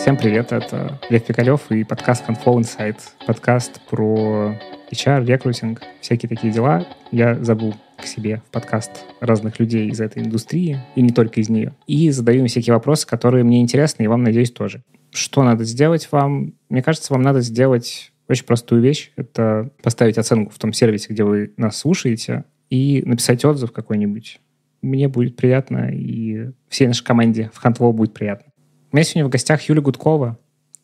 Всем привет, это Лев Пикалев и подкаст Conflow Insight. Подкаст про HR, рекрутинг, всякие такие дела. Я зову к себе в подкаст разных людей из этой индустрии, и не только из нее. И задаю им всякие вопросы, которые мне интересны, и вам, надеюсь, тоже. Что надо сделать вам? Мне кажется, вам надо сделать очень простую вещь. Это поставить оценку в том сервисе, где вы нас слушаете, и написать отзыв какой-нибудь. Мне будет приятно, и всей нашей команде в Хантвол будет приятно. У меня сегодня в гостях Юля Гудкова,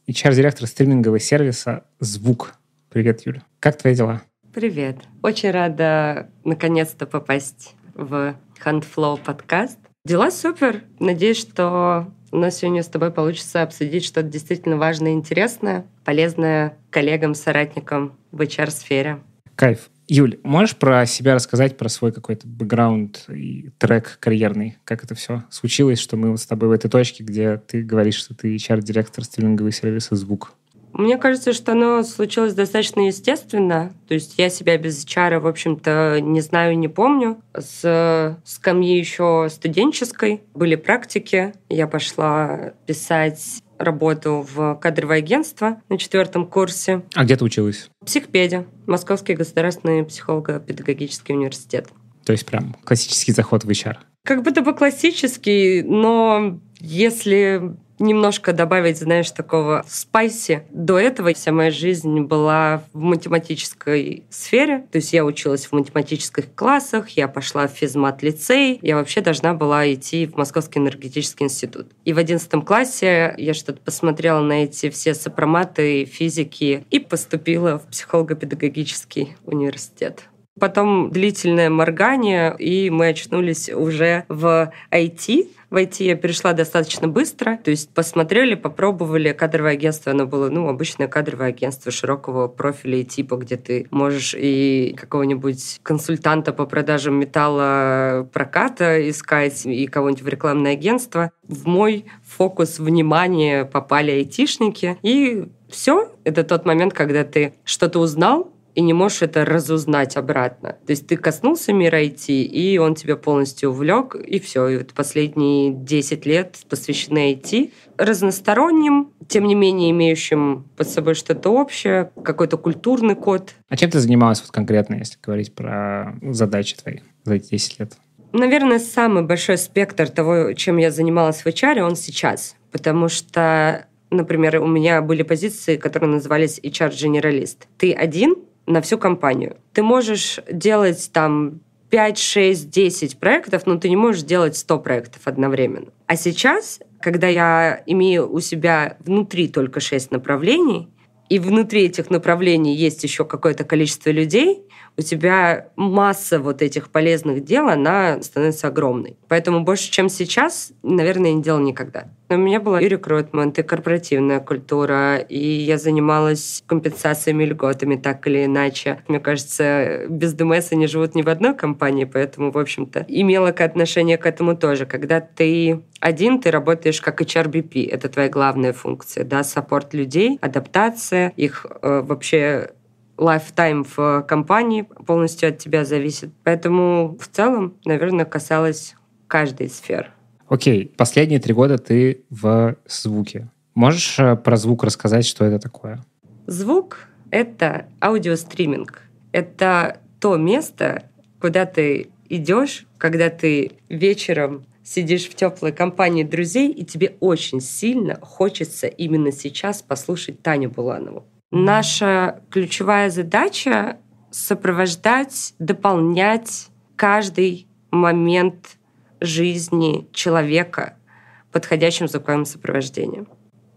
HR-директор стримингового сервиса «Звук». Привет, Юля. Как твои дела? Привет. Очень рада наконец-то попасть в Handflow подкаст. Дела супер. Надеюсь, что у нас сегодня с тобой получится обсудить что-то действительно важное и интересное, полезное коллегам, соратникам в HR-сфере. Кайф. Юль, можешь про себя рассказать, про свой какой-то бэкграунд и трек карьерный? Как это все случилось, что мы вот с тобой в этой точке, где ты говоришь, что ты HR-директор стриминговых сервисов «Звук»? Мне кажется, что оно случилось достаточно естественно. То есть я себя без HR, в общем-то, не знаю, не помню. С скамьи еще студенческой были практики. Я пошла писать работу в кадровое агентство на четвертом курсе. А где ты училась? Психпеде Московский государственный психолого-педагогический университет. То есть прям классический заход в HR. Как будто бы классический, но если немножко добавить, знаешь, такого спайси. До этого вся моя жизнь была в математической сфере. То есть я училась в математических классах, я пошла в физмат-лицей, я вообще должна была идти в Московский энергетический институт. И в одиннадцатом классе я что-то посмотрела на эти все сопроматы, физики и поступила в психолого-педагогический университет потом длительное моргание, и мы очнулись уже в IT, в IT я перешла достаточно быстро. То есть посмотрели, попробовали. Кадровое агентство, оно было, ну, обычное кадровое агентство широкого профиля и типа, где ты можешь и какого-нибудь консультанта по продажам металла проката искать, и кого-нибудь в рекламное агентство. В мой фокус внимания попали айтишники. И все, это тот момент, когда ты что-то узнал, и не можешь это разузнать обратно. То есть ты коснулся мира IT, и он тебя полностью увлек, и все. И вот последние 10 лет посвящены IT разносторонним, тем не менее имеющим под собой что-то общее, какой-то культурный код. А чем ты занималась вот конкретно, если говорить про задачи твои за эти 10 лет? Наверное, самый большой спектр того, чем я занималась в HR, он сейчас. Потому что например, у меня были позиции, которые назывались HR-генералист. Ты один на всю компанию. Ты можешь делать там 5, 6, 10 проектов, но ты не можешь делать 100 проектов одновременно. А сейчас, когда я имею у себя внутри только 6 направлений, и внутри этих направлений есть еще какое-то количество людей, у тебя масса вот этих полезных дел, она становится огромной. Поэтому больше, чем сейчас, наверное, не делал никогда. У меня была и рекрутмент, и корпоративная культура, и я занималась компенсациями и льготами так или иначе. Мне кажется, без ДМС они живут не в одной компании, поэтому, в общем-то, имела к отношение к этому тоже. Когда ты один, ты работаешь как HRBP, это твоя главная функция, да, саппорт людей, адаптация, их э, вообще лайфтайм в компании полностью от тебя зависит. Поэтому в целом, наверное, касалось каждой сферы. Окей, последние три года ты в звуке. Можешь э, про звук рассказать, что это такое? Звук — это аудиостриминг. Это то место, куда ты идешь, когда ты вечером сидишь в теплой компании друзей, и тебе очень сильно хочется именно сейчас послушать Таню Буланову. Наша ключевая задача — сопровождать, дополнять каждый момент жизни человека подходящим звуковым сопровождением.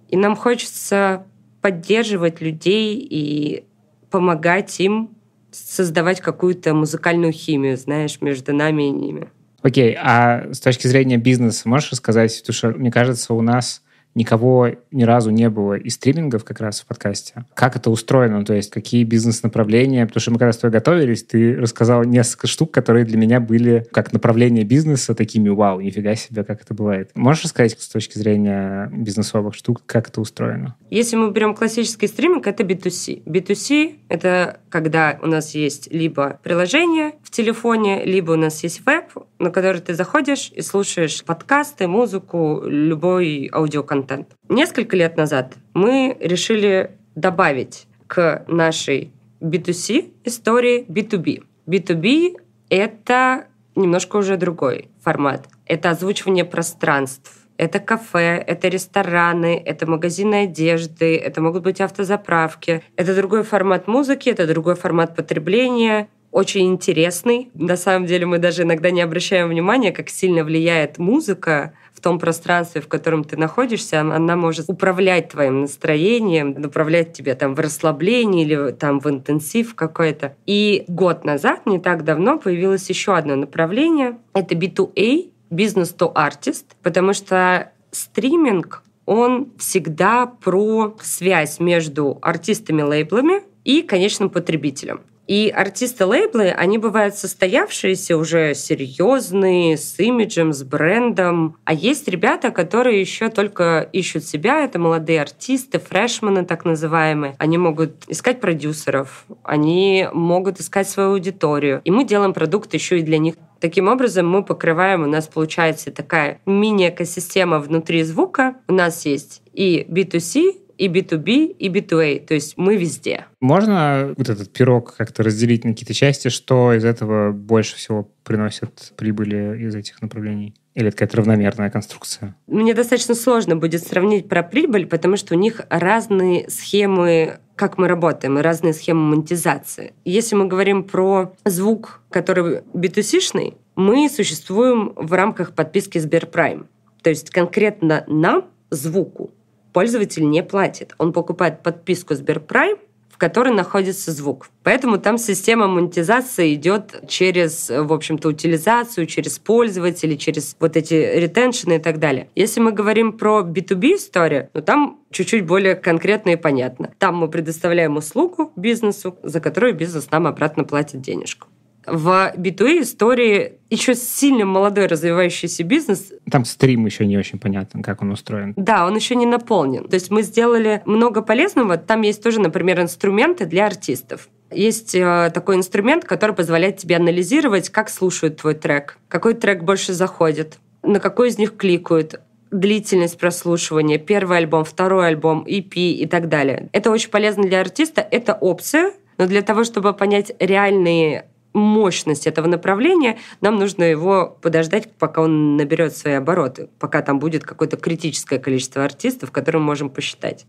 И нам хочется поддерживать людей и помогать им создавать какую-то музыкальную химию, знаешь, между нами и ними. Окей, okay, а с точки зрения бизнеса можешь рассказать? Потому что, мне кажется, у нас никого ни разу не было из стримингов как раз в подкасте. Как это устроено, то есть какие бизнес-направления, потому что мы когда с тобой готовились, ты рассказал несколько штук, которые для меня были как направление бизнеса, такими вау, нифига себе, как это бывает. Можешь рассказать с точки зрения бизнесовых штук, как это устроено? Если мы берем классический стриминг, это B2C. B2C — это когда у нас есть либо приложение в телефоне, либо у нас есть веб, на который ты заходишь и слушаешь подкасты, музыку, любой аудиоканал контент. Несколько лет назад мы решили добавить к нашей B2C истории B2B. B2B — это немножко уже другой формат. Это озвучивание пространств, это кафе, это рестораны, это магазины одежды, это могут быть автозаправки, это другой формат музыки, это другой формат потребления, очень интересный. На самом деле мы даже иногда не обращаем внимания, как сильно влияет музыка в том пространстве, в котором ты находишься, она может управлять твоим настроением, направлять тебя там в расслабление или там в интенсив какой-то. И год назад, не так давно, появилось еще одно направление. Это B2A, бизнес to артист, потому что стриминг, он всегда про связь между артистами-лейблами и конечным потребителем. И артисты-лейблы, они бывают состоявшиеся уже серьезные, с имиджем, с брендом. А есть ребята, которые еще только ищут себя. Это молодые артисты, фрешмены так называемые. Они могут искать продюсеров, они могут искать свою аудиторию. И мы делаем продукт еще и для них. Таким образом, мы покрываем, у нас получается такая мини-экосистема внутри звука. У нас есть и B2C, и B2B, и B2A. То есть мы везде. Можно вот этот пирог как-то разделить на какие-то части? Что из этого больше всего приносит прибыли из этих направлений? Или это какая-то равномерная конструкция? Мне достаточно сложно будет сравнить про прибыль, потому что у них разные схемы как мы работаем, и разные схемы монетизации. Если мы говорим про звук, который B2C-шный, мы существуем в рамках подписки Сберпрайм. То есть конкретно нам, звуку, пользователь не платит. Он покупает подписку Сберпрайм, в которой находится звук. Поэтому там система монетизации идет через, в общем-то, утилизацию, через пользователей, через вот эти ретеншены и так далее. Если мы говорим про B2B историю, ну там чуть-чуть более конкретно и понятно. Там мы предоставляем услугу бизнесу, за которую бизнес нам обратно платит денежку в B2 истории еще сильно молодой развивающийся бизнес. Там стрим еще не очень понятен, как он устроен. Да, он еще не наполнен. То есть мы сделали много полезного. Там есть тоже, например, инструменты для артистов. Есть э, такой инструмент, который позволяет тебе анализировать, как слушают твой трек, какой трек больше заходит, на какой из них кликают, длительность прослушивания, первый альбом, второй альбом, EP и так далее. Это очень полезно для артиста, это опция, но для того, чтобы понять реальные мощность этого направления, нам нужно его подождать, пока он наберет свои обороты, пока там будет какое-то критическое количество артистов, которые мы можем посчитать.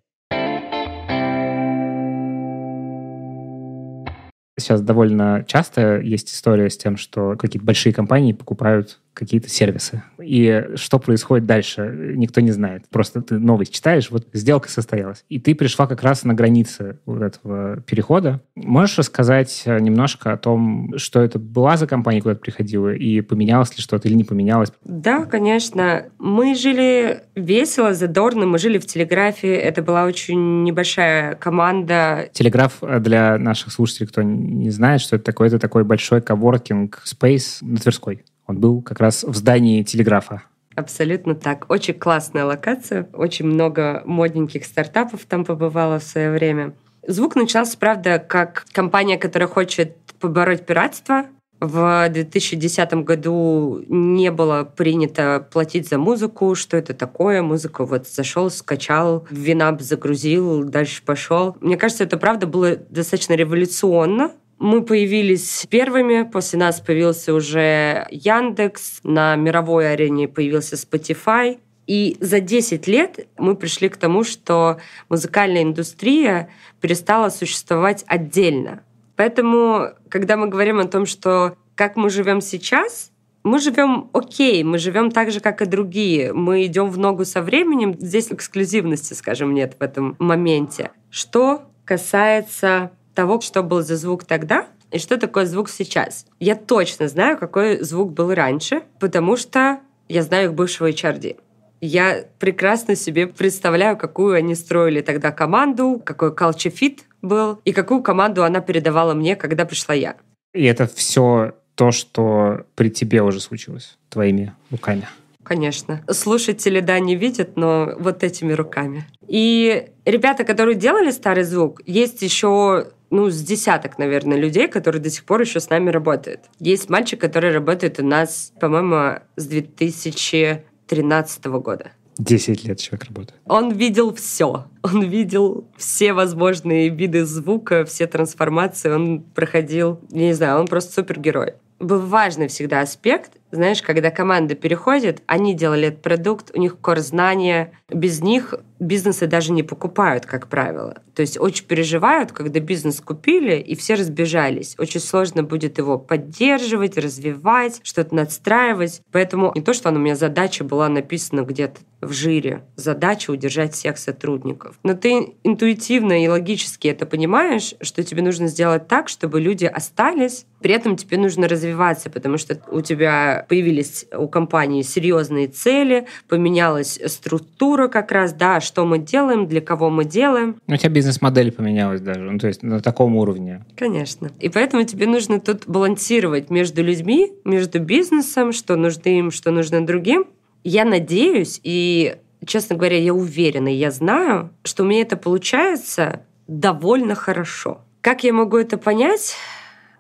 Сейчас довольно часто есть история с тем, что какие-то большие компании покупают какие-то сервисы. И что происходит дальше, никто не знает. Просто ты новость читаешь, вот сделка состоялась. И ты пришла как раз на границе вот этого перехода. Можешь рассказать э, немножко о том, что это была за компания, куда ты приходила, и поменялось ли что-то или не поменялось? Да, конечно. Мы жили весело, задорно, мы жили в Телеграфе. Это была очень небольшая команда. Телеграф э, для наших слушателей, кто не знает, что это такое, это такой большой коворкинг-спейс на Тверской. Он был как раз в здании телеграфа. Абсолютно так. Очень классная локация. Очень много модненьких стартапов там побывало в свое время. Звук начался, правда, как компания, которая хочет побороть пиратство. В 2010 году не было принято платить за музыку. Что это такое? Музыку вот зашел, скачал, винап загрузил, дальше пошел. Мне кажется, это правда было достаточно революционно мы появились первыми, после нас появился уже Яндекс, на мировой арене появился Spotify. И за 10 лет мы пришли к тому, что музыкальная индустрия перестала существовать отдельно. Поэтому, когда мы говорим о том, что как мы живем сейчас, мы живем окей, мы живем так же, как и другие. Мы идем в ногу со временем. Здесь эксклюзивности, скажем, нет в этом моменте. Что касается того, что был за звук тогда и что такое звук сейчас. Я точно знаю, какой звук был раньше, потому что я знаю их бывшего HRD. Я прекрасно себе представляю, какую они строили тогда команду, какой culture fit был и какую команду она передавала мне, когда пришла я. И это все то, что при тебе уже случилось твоими руками. Конечно. Слушатели, да, не видят, но вот этими руками. И ребята, которые делали старый звук, есть еще ну, с десяток, наверное, людей, которые до сих пор еще с нами работают. Есть мальчик, который работает у нас, по-моему, с 2013 года. Десять лет человек работает. Он видел все. Он видел все возможные виды звука, все трансформации. Он проходил, не знаю, он просто супергерой. Был важный всегда аспект, знаешь, когда команда переходит, они делали этот продукт, у них кор знания, без них бизнесы даже не покупают, как правило. То есть очень переживают, когда бизнес купили, и все разбежались. Очень сложно будет его поддерживать, развивать, что-то надстраивать. Поэтому не то, что она у меня задача была написана где-то в жире. Задача удержать всех сотрудников. Но ты интуитивно и логически это понимаешь, что тебе нужно сделать так, чтобы люди остались. При этом тебе нужно развиваться, потому что у тебя появились у компании серьезные цели, поменялась структура как раз, да, что мы делаем, для кого мы делаем. У тебя бизнес-модель поменялась даже, ну, то есть на таком уровне. Конечно. И поэтому тебе нужно тут балансировать между людьми, между бизнесом, что нужно им, что нужно другим. Я надеюсь, и, честно говоря, я уверена, я знаю, что у меня это получается довольно хорошо. Как я могу это понять?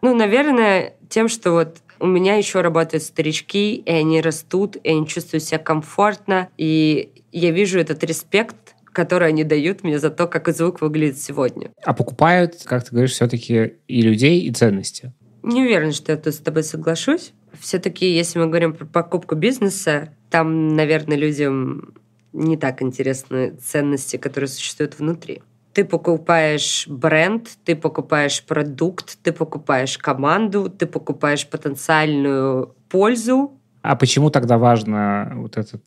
Ну, наверное, тем, что вот у меня еще работают старички, и они растут, и они чувствуют себя комфортно, и я вижу этот респект, который они дают мне за то, как звук выглядит сегодня. А покупают, как ты говоришь, все-таки и людей, и ценности. Не уверен, что я тут с тобой соглашусь. Все-таки, если мы говорим про покупку бизнеса, там, наверное, людям не так интересны ценности, которые существуют внутри. Ты покупаешь бренд, ты покупаешь продукт, ты покупаешь команду, ты покупаешь потенциальную пользу. А почему тогда важно вот этот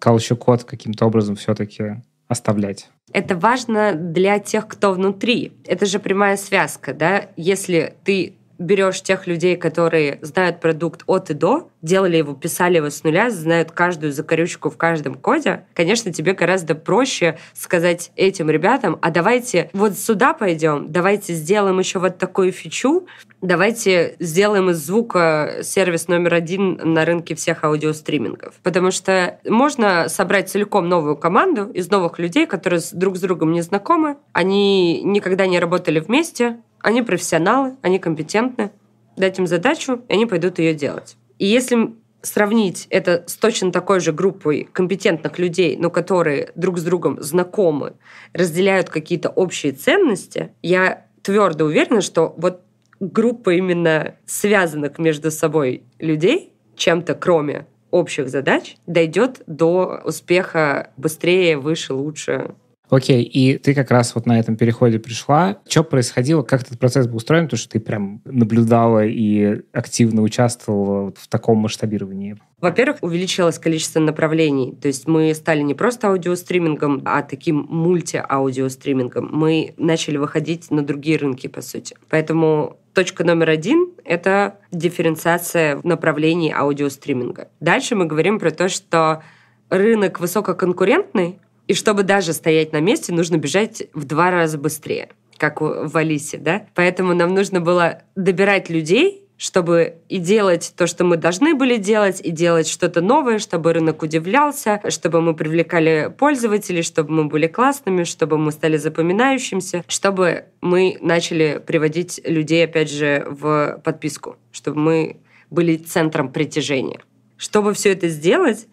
culture э, код каким-то образом все-таки оставлять? Это важно для тех, кто внутри. Это же прямая связка, да? Если ты берешь тех людей, которые знают продукт от и до, делали его, писали его с нуля, знают каждую закорючку в каждом коде, конечно, тебе гораздо проще сказать этим ребятам, а давайте вот сюда пойдем, давайте сделаем еще вот такую фичу, давайте сделаем из звука сервис номер один на рынке всех аудиостримингов. Потому что можно собрать целиком новую команду из новых людей, которые друг с другом не знакомы, они никогда не работали вместе, они профессионалы, они компетентны. Дать им задачу, и они пойдут ее делать. И если сравнить это с точно такой же группой компетентных людей, но которые друг с другом знакомы, разделяют какие-то общие ценности, я твердо уверена, что вот группа именно связанных между собой людей чем-то кроме общих задач дойдет до успеха быстрее, выше, лучше Окей, и ты как раз вот на этом переходе пришла. Что происходило, как этот процесс был устроен, то что ты прям наблюдала и активно участвовала в таком масштабировании? Во-первых, увеличилось количество направлений. То есть мы стали не просто аудиостримингом, а таким мульти-аудиостримингом. Мы начали выходить на другие рынки, по сути. Поэтому точка номер один — это дифференциация в направлении аудиостриминга. Дальше мы говорим про то, что рынок высококонкурентный, и чтобы даже стоять на месте, нужно бежать в два раза быстрее, как в Алисе, да? Поэтому нам нужно было добирать людей, чтобы и делать то, что мы должны были делать, и делать что-то новое, чтобы рынок удивлялся, чтобы мы привлекали пользователей, чтобы мы были классными, чтобы мы стали запоминающимся, чтобы мы начали приводить людей, опять же, в подписку, чтобы мы были центром притяжения. Чтобы все это сделать,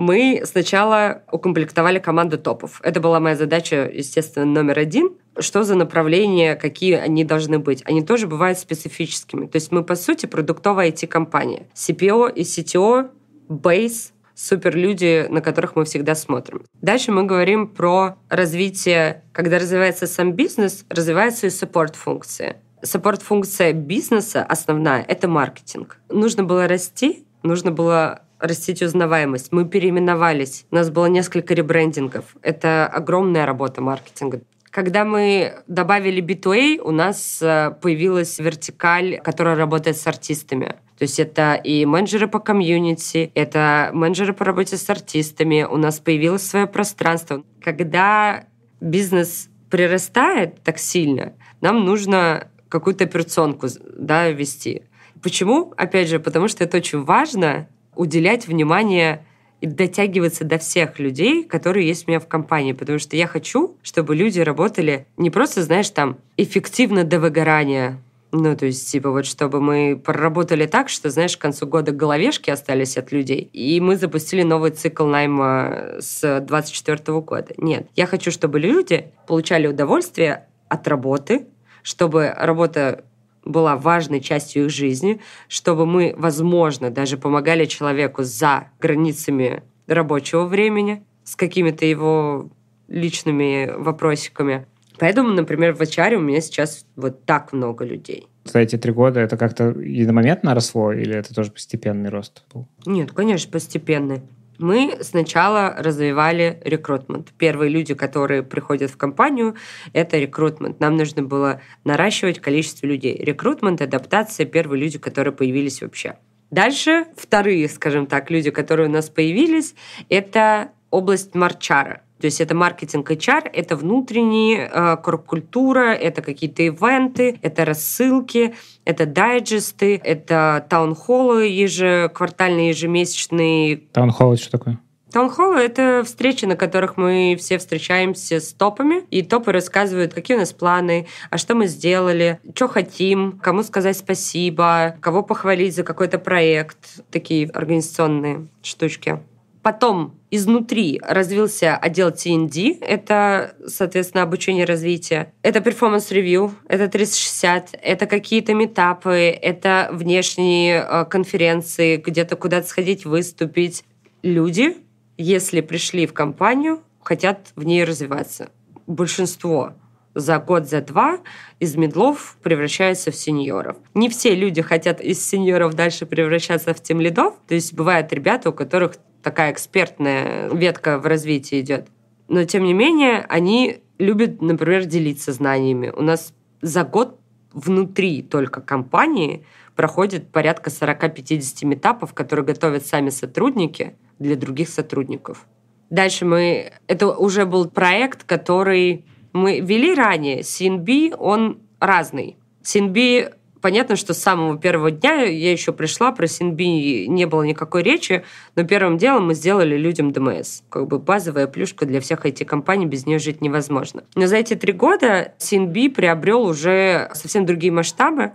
мы сначала укомплектовали команду топов. Это была моя задача, естественно, номер один. Что за направления, какие они должны быть? Они тоже бывают специфическими. То есть мы, по сути, продуктовая IT-компания. CPO и CTO, Base, супер люди, на которых мы всегда смотрим. Дальше мы говорим про развитие, когда развивается сам бизнес, развивается и саппорт-функция. Саппорт-функция бизнеса основная — это маркетинг. Нужно было расти, нужно было растить узнаваемость. Мы переименовались. У нас было несколько ребрендингов. Это огромная работа маркетинга. Когда мы добавили Битуэй, у нас э, появилась вертикаль, которая работает с артистами. То есть это и менеджеры по комьюнити, это менеджеры по работе с артистами. У нас появилось свое пространство. Когда бизнес прирастает так сильно, нам нужно какую-то операционку да, вести. Почему? Опять же, потому что это очень важно, уделять внимание и дотягиваться до всех людей, которые есть у меня в компании, потому что я хочу, чтобы люди работали не просто, знаешь, там, эффективно до выгорания, ну, то есть, типа, вот чтобы мы проработали так, что, знаешь, к концу года головешки остались от людей, и мы запустили новый цикл найма с 24 года. Нет, я хочу, чтобы люди получали удовольствие от работы, чтобы работа была важной частью их жизни, чтобы мы, возможно, даже помогали человеку за границами рабочего времени с какими-то его личными вопросиками. Поэтому, например, в HR у меня сейчас вот так много людей. За эти три года это как-то единомоментно росло или это тоже постепенный рост был? Нет, конечно, постепенный мы сначала развивали рекрутмент. Первые люди, которые приходят в компанию, это рекрутмент. Нам нужно было наращивать количество людей. Рекрутмент, адаптация, первые люди, которые появились вообще. Дальше вторые, скажем так, люди, которые у нас появились, это область марчара. То есть это маркетинг HR, это внутренние э, корпкультура, это какие-то ивенты, это рассылки, это дайджесты, это таунхоллы ежеквартальные, ежемесячные. Таунхолл это что такое? Таунхоллы — это встречи, на которых мы все встречаемся с топами, и топы рассказывают, какие у нас планы, а что мы сделали, что хотим, кому сказать спасибо, кого похвалить за какой-то проект, такие организационные штучки. Потом изнутри развился отдел TND, это, соответственно, обучение развития. Это перформанс-ревью, это 360, это какие-то метапы, это внешние э, конференции, где-то куда-то сходить, выступить. Люди, если пришли в компанию, хотят в ней развиваться. Большинство за год, за два из медлов превращаются в сеньоров. Не все люди хотят из сеньоров дальше превращаться в тем лидов. То есть бывают ребята, у которых такая экспертная ветка в развитии идет. Но, тем не менее, они любят, например, делиться знаниями. У нас за год внутри только компании проходит порядка 40-50 метапов, которые готовят сами сотрудники для других сотрудников. Дальше мы... Это уже был проект, который мы вели ранее. CNB, он разный. CNB понятно, что с самого первого дня я еще пришла, про Синби не было никакой речи, но первым делом мы сделали людям ДМС. Как бы базовая плюшка для всех этих компаний, без нее жить невозможно. Но за эти три года Синби приобрел уже совсем другие масштабы.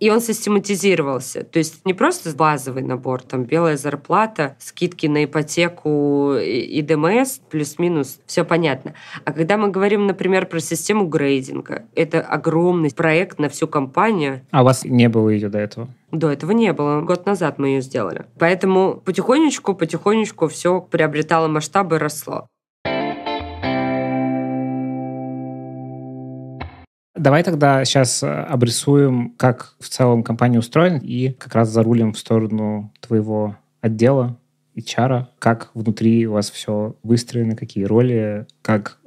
И он систематизировался. То есть не просто базовый набор, там белая зарплата, скидки на ипотеку и ДМС, плюс-минус, все понятно. А когда мы говорим, например, про систему грейдинга, это огромный проект на всю компанию. А у вас не было ее до этого? До этого не было. Год назад мы ее сделали. Поэтому потихонечку, потихонечку все приобретало масштабы и росло. Давай тогда сейчас э, обрисуем, как в целом компания устроена, и как раз зарулим в сторону твоего отдела и Чара, как внутри у вас все выстроено, какие роли, как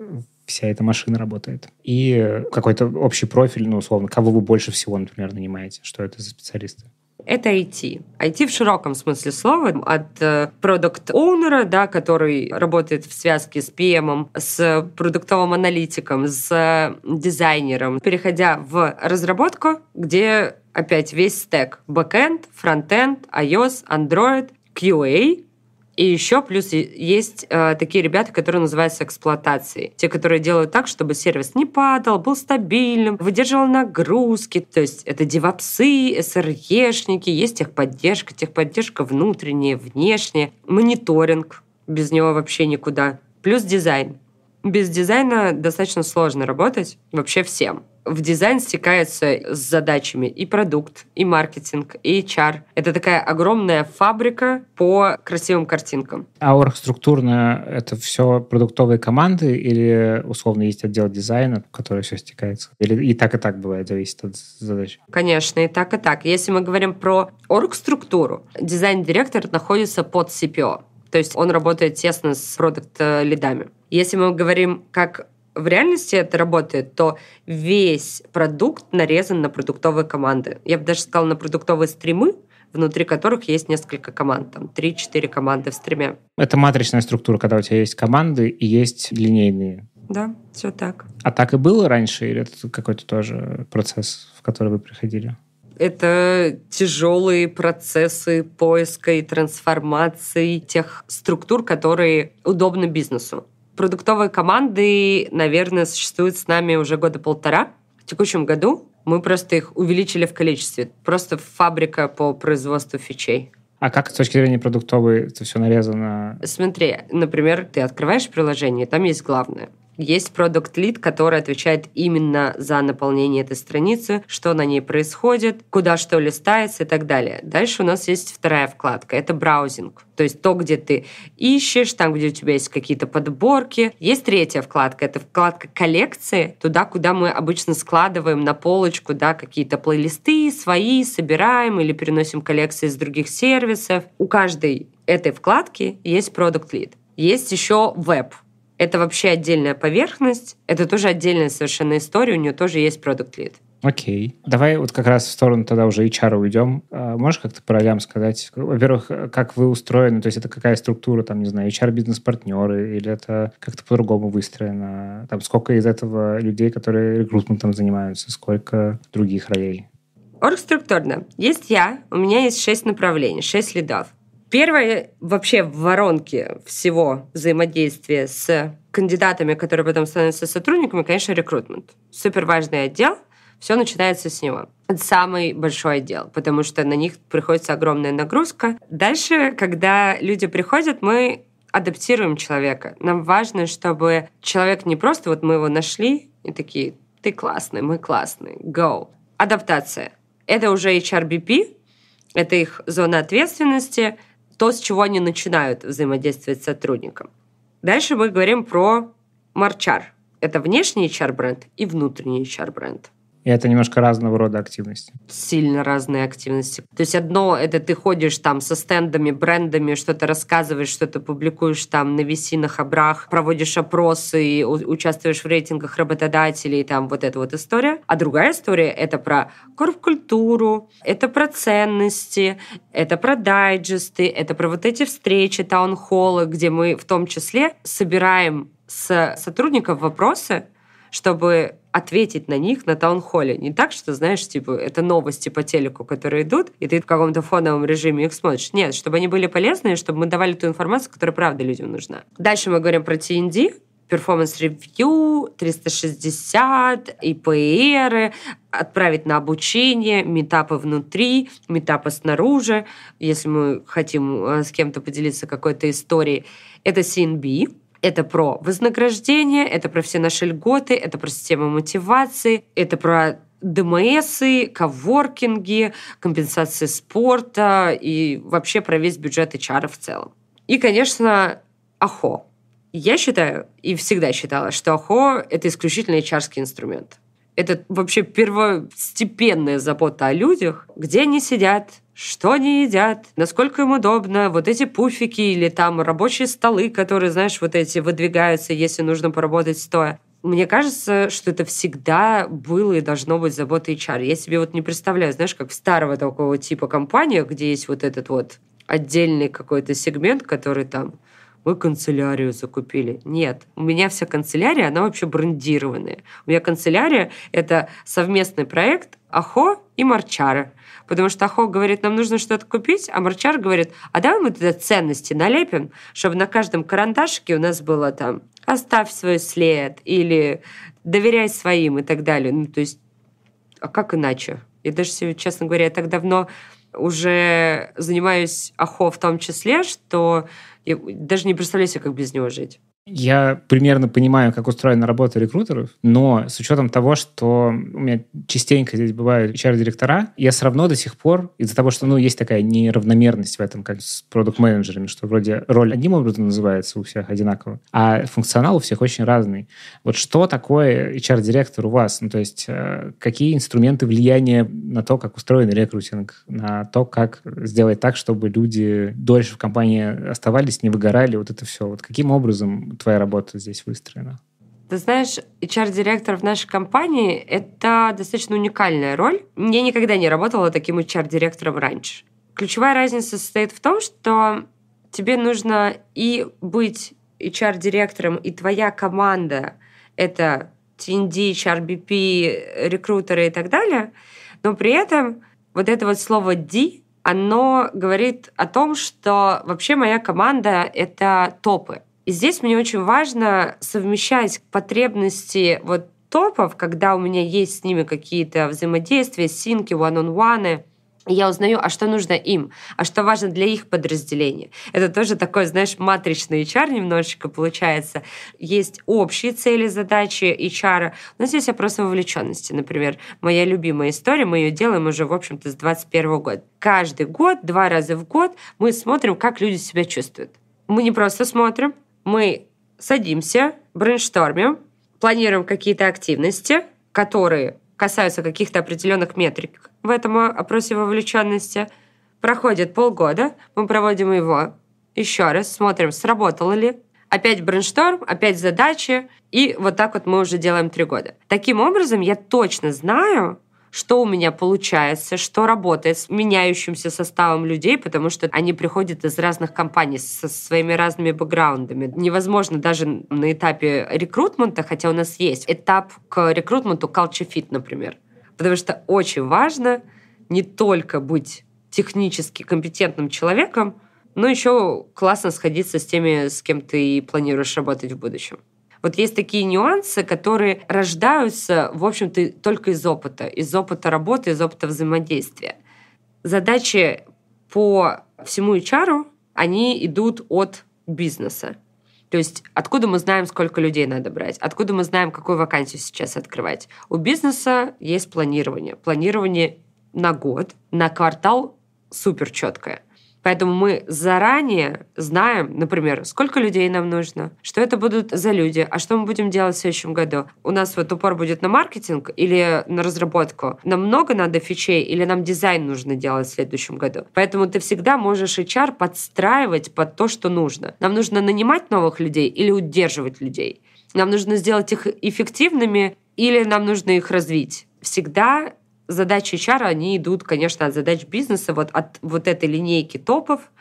вся эта машина работает. И какой-то общий профиль, ну, условно, кого вы больше всего, например, нанимаете, что это за специалисты? это IT. IT в широком смысле слова, от э, продукт-оунера, да, который работает в связке с PM, с продуктовым аналитиком, с дизайнером, переходя в разработку, где опять весь стек. бэкенд, фронтенд, iOS, Android, QA, и еще плюс есть э, такие ребята, которые называются эксплуатацией. Те, которые делают так, чтобы сервис не падал, был стабильным, выдерживал нагрузки. То есть это девопсы, sre есть техподдержка, техподдержка внутренняя, внешняя, мониторинг, без него вообще никуда. Плюс дизайн. Без дизайна достаточно сложно работать вообще всем в дизайн стекаются с задачами и продукт, и маркетинг, и HR. Это такая огромная фабрика по красивым картинкам. А оргструктурно это все продуктовые команды или условно есть отдел дизайна, который все стекается? Или и так, и так бывает, зависит от задач? Конечно, и так, и так. Если мы говорим про оргструктуру, дизайн-директор находится под CPO. То есть он работает тесно с продукт-лидами. Если мы говорим как в реальности это работает, то весь продукт нарезан на продуктовые команды. Я бы даже сказала на продуктовые стримы, внутри которых есть несколько команд, там 3-4 команды в стриме. Это матричная структура, когда у тебя есть команды и есть линейные. Да, все так. А так и было раньше, или это какой-то тоже процесс, в который вы приходили? это тяжелые процессы поиска и трансформации тех структур, которые удобны бизнесу продуктовой команды, наверное, существует с нами уже года полтора. В текущем году мы просто их увеличили в количестве. Просто фабрика по производству фичей. А как с точки зрения продуктовой это все нарезано? Смотри, например, ты открываешь приложение, там есть главное есть продукт лид который отвечает именно за наполнение этой страницы, что на ней происходит, куда что листается и так далее. Дальше у нас есть вторая вкладка, это браузинг. То есть то, где ты ищешь, там, где у тебя есть какие-то подборки. Есть третья вкладка, это вкладка коллекции, туда, куда мы обычно складываем на полочку да, какие-то плейлисты свои, собираем или переносим коллекции из других сервисов. У каждой этой вкладки есть продукт лид. Есть еще веб, это вообще отдельная поверхность, это тоже отдельная совершенно история, у нее тоже есть продукт лид. Окей. Давай вот как раз в сторону тогда уже HR уйдем. А, можешь как-то по ролям сказать? Во-первых, как вы устроены? То есть это какая структура, там, не знаю, HR-бизнес-партнеры? Или это как-то по-другому выстроено? Там сколько из этого людей, которые рекрутментом занимаются? Сколько других ролей? Оргструктурно. Есть я, у меня есть шесть направлений, шесть лидов. Первое вообще в воронке всего взаимодействия с кандидатами, которые потом становятся сотрудниками, конечно, рекрутмент. Супер важный отдел, все начинается с него. Это самый большой отдел, потому что на них приходится огромная нагрузка. Дальше, когда люди приходят, мы адаптируем человека. Нам важно, чтобы человек не просто вот мы его нашли и такие, ты классный, мы классный, go. Адаптация. Это уже HRBP, это их зона ответственности — то, с чего они начинают взаимодействовать с сотрудником. Дальше мы говорим про марчар. Это внешний HR-бренд и внутренний HR-бренд. И это немножко разного рода активности. Сильно разные активности. То есть одно — это ты ходишь там со стендами, брендами, что-то рассказываешь, что-то публикуешь там на висинах, обрах, проводишь опросы, и участвуешь в рейтингах работодателей, там вот эта вот история. А другая история — это про корпкультуру, это про ценности, это про дайджесты, это про вот эти встречи, таунхоллы, где мы в том числе собираем с сотрудников вопросы, чтобы ответить на них на таунхолле. Не так, что, знаешь, типа, это новости по телеку, которые идут, и ты в каком-то фоновом режиме их смотришь. Нет, чтобы они были полезны, чтобы мы давали ту информацию, которая правда людям нужна. Дальше мы говорим про TND, перформанс-ревью, 360, ИПР, отправить на обучение, метапы внутри, метапы снаружи, если мы хотим э, с кем-то поделиться какой-то историей. Это CNB, это про вознаграждение, это про все наши льготы, это про систему мотивации, это про ДМСы, коворкинги, компенсации спорта и вообще про весь бюджет HR в целом. И, конечно, АХО. Я считаю и всегда считала, что АХО – это исключительно hr инструмент. Это вообще первостепенная забота о людях, где они сидят, что они едят, насколько им удобно, вот эти пуфики или там рабочие столы, которые, знаешь, вот эти выдвигаются, если нужно поработать стоя. Мне кажется, что это всегда было и должно быть заботой HR. Я себе вот не представляю, знаешь, как в старого такого типа компания, где есть вот этот вот отдельный какой-то сегмент, который там мы канцелярию закупили. Нет, у меня вся канцелярия, она вообще брендированная. У меня канцелярия — это совместный проект АХО и Марчара потому что Ахо говорит, нам нужно что-то купить, а Марчар говорит, а давай мы туда ценности налепим, чтобы на каждом карандашике у нас было там «оставь свой след» или «доверяй своим» и так далее. Ну, то есть, а как иначе? Я даже, себе, честно говоря, я так давно уже занимаюсь Ахо в том числе, что я даже не представляю себе, как без него жить. Я примерно понимаю, как устроена работа рекрутеров, но с учетом того, что у меня частенько здесь бывают HR-директора, я все равно до сих пор, из-за того, что ну, есть такая неравномерность в этом, как с продукт-менеджерами, что вроде роль одним образом называется у всех одинаково, а функционал у всех очень разный. Вот что такое HR-директор у вас? Ну, то есть э, какие инструменты влияния на то, как устроен рекрутинг, на то, как сделать так, чтобы люди дольше в компании оставались, не выгорали, вот это все. Вот каким образом твоя работа здесь выстроена? Ты знаешь, HR-директор в нашей компании – это достаточно уникальная роль. Я никогда не работала таким HR-директором раньше. Ключевая разница состоит в том, что тебе нужно и быть HR-директором, и твоя команда – это TND, HRBP, рекрутеры и так далее, но при этом вот это вот слово «D», оно говорит о том, что вообще моя команда — это топы. И здесь мне очень важно совмещать потребности вот топов, когда у меня есть с ними какие-то взаимодействия, синки, one-on-one, и я узнаю, а что нужно им, а что важно для их подразделения. Это тоже такой, знаешь, матричный HR немножечко получается. Есть общие цели, задачи HR. Но здесь вопрос вовлеченности. Например, моя любимая история, мы ее делаем уже, в общем-то, с 2021 года. Каждый год, два раза в год мы смотрим, как люди себя чувствуют мы не просто смотрим, мы садимся, брейнштормим, планируем какие-то активности, которые касаются каких-то определенных метрик в этом опросе вовлеченности. Проходит полгода, мы проводим его еще раз, смотрим, сработало ли. Опять брейншторм, опять задачи, и вот так вот мы уже делаем три года. Таким образом, я точно знаю, что у меня получается, что работает с меняющимся составом людей, потому что они приходят из разных компаний со своими разными бэкграундами. Невозможно даже на этапе рекрутмента, хотя у нас есть этап к рекрутменту culture fit, например. Потому что очень важно не только быть технически компетентным человеком, но еще классно сходиться с теми, с кем ты планируешь работать в будущем. Вот есть такие нюансы, которые рождаются, в общем-то, только из опыта, из опыта работы, из опыта взаимодействия. Задачи по всему HR, они идут от бизнеса. То есть откуда мы знаем, сколько людей надо брать? Откуда мы знаем, какую вакансию сейчас открывать? У бизнеса есть планирование. Планирование на год, на квартал супер четкое. Поэтому мы заранее знаем, например, сколько людей нам нужно, что это будут за люди, а что мы будем делать в следующем году. У нас вот упор будет на маркетинг или на разработку. Нам много надо фичей или нам дизайн нужно делать в следующем году. Поэтому ты всегда можешь HR подстраивать под то, что нужно. Нам нужно нанимать новых людей или удерживать людей. Нам нужно сделать их эффективными или нам нужно их развить. Всегда задачи HR, они идут, конечно, от задач бизнеса, вот от вот этой линейки топов,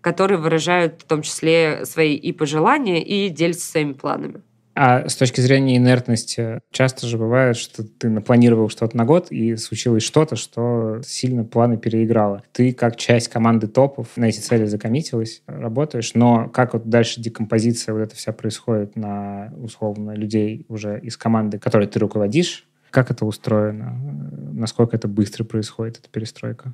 которые выражают в том числе свои и пожелания, и делятся своими планами. А с точки зрения инертности, часто же бывает, что ты напланировал что-то на год, и случилось что-то, что сильно планы переиграло. Ты как часть команды топов на эти цели закоммитилась, работаешь, но как вот дальше декомпозиция вот эта вся происходит на, условно, людей уже из команды, которой ты руководишь, как это устроено? Насколько это быстро происходит, эта перестройка?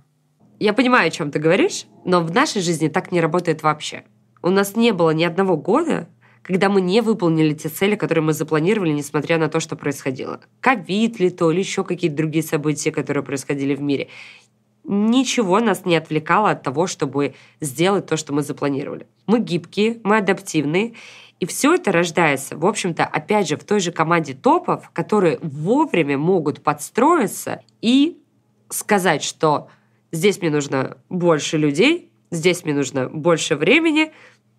Я понимаю, о чем ты говоришь, но в нашей жизни так не работает вообще. У нас не было ни одного года, когда мы не выполнили те цели, которые мы запланировали, несмотря на то, что происходило. Ковид ли то, или еще какие-то другие события, которые происходили в мире. Ничего нас не отвлекало от того, чтобы сделать то, что мы запланировали. Мы гибкие, мы адаптивные, и все это рождается, в общем-то, опять же, в той же команде топов, которые вовремя могут подстроиться и сказать, что здесь мне нужно больше людей, здесь мне нужно больше времени,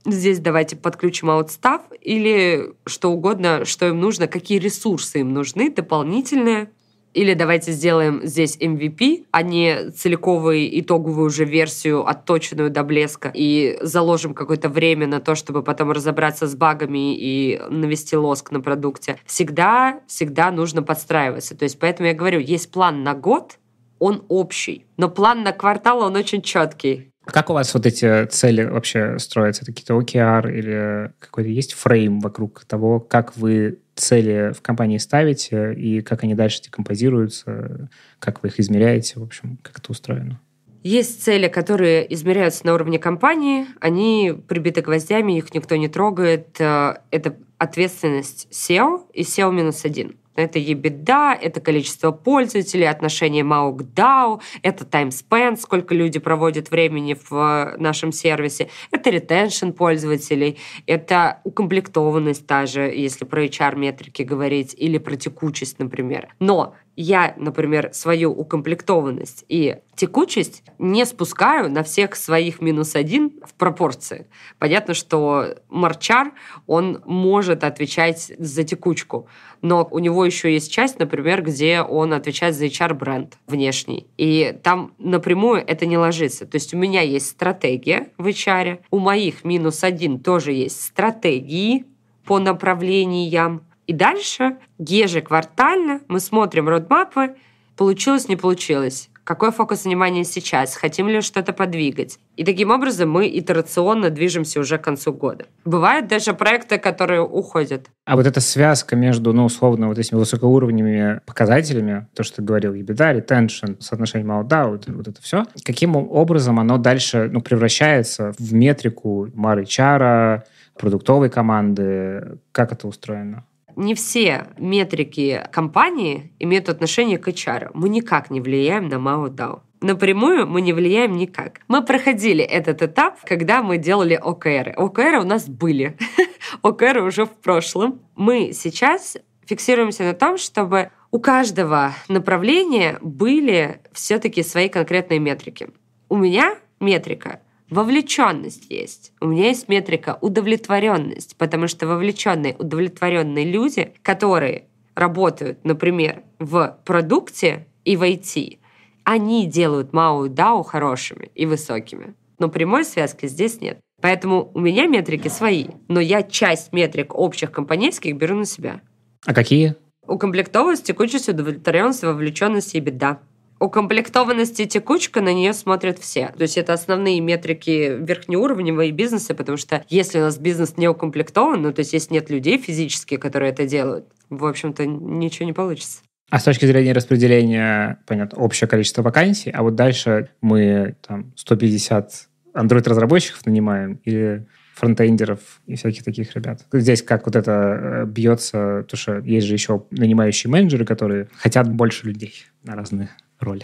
здесь давайте подключим аутстав или что угодно, что им нужно, какие ресурсы им нужны дополнительные, или давайте сделаем здесь MVP, а не целиковую итоговую уже версию, отточенную до блеска, и заложим какое-то время на то, чтобы потом разобраться с багами и навести лоск на продукте. Всегда, всегда нужно подстраиваться. То есть поэтому я говорю, есть план на год, он общий. Но план на квартал, он очень четкий. Как у вас вот эти цели вообще строятся? Это какие-то OKR или какой-то есть фрейм вокруг того, как вы цели в компании ставите и как они дальше декомпозируются, как вы их измеряете, в общем, как это устроено? Есть цели, которые измеряются на уровне компании, они прибиты гвоздями, их никто не трогает. Э, это ответственность SEO и SEO минус один. Это ебеда, это количество пользователей, отношение МАУ к DAO, это time spent, сколько люди проводят времени в э, нашем сервисе, это retention пользователей, это укомплектованность та же, если про HR-метрики говорить, или про текучесть, например. Но я, например, свою укомплектованность и текучесть не спускаю на всех своих минус один в пропорции. Понятно, что марчар, он может отвечать за текучку, но у него еще есть часть, например, где он отвечает за HR-бренд внешний. И там напрямую это не ложится. То есть у меня есть стратегия в HR, у моих минус один тоже есть стратегии по направлениям. И дальше ежеквартально мы смотрим родмапы, получилось, не получилось какой фокус внимания сейчас, хотим ли что-то подвигать. И таким образом мы итерационно движемся уже к концу года. Бывают даже проекты, которые уходят. А вот эта связка между, ну, условно, вот этими высокоуровневыми показателями, то, что ты говорил, EBITDA, retention, соотношение молда, вот, вот это все, каким образом оно дальше ну, превращается в метрику Мары Чара, продуктовой команды? Как это устроено? не все метрики компании имеют отношение к HR. Мы никак не влияем на Мао Дао. Напрямую мы не влияем никак. Мы проходили этот этап, когда мы делали ОКР. ОКР у нас были. ОКР уже в прошлом. Мы сейчас фиксируемся на том, чтобы у каждого направления были все-таки свои конкретные метрики. У меня метрика Вовлеченность есть. У меня есть метрика удовлетворенность, потому что вовлеченные, удовлетворенные люди, которые работают, например, в продукте и в IT, они делают Мау и Дау хорошими и высокими. Но прямой связки здесь нет. Поэтому у меня метрики свои, но я часть метрик общих компанейских беру на себя. А какие? Укомплектованность, текучесть, удовлетворенность, вовлеченность и беда укомплектованности текучка, на нее смотрят все. То есть это основные метрики верхнеуровневые бизнеса, потому что если у нас бизнес не укомплектован, ну, то есть если нет людей физически, которые это делают, в общем-то, ничего не получится. А с точки зрения распределения, понятно, общее количество вакансий, а вот дальше мы там 150 Android-разработчиков нанимаем или фронтендеров и всяких таких ребят. Здесь как вот это э, бьется, потому что есть же еще нанимающие менеджеры, которые хотят больше людей на разные роль?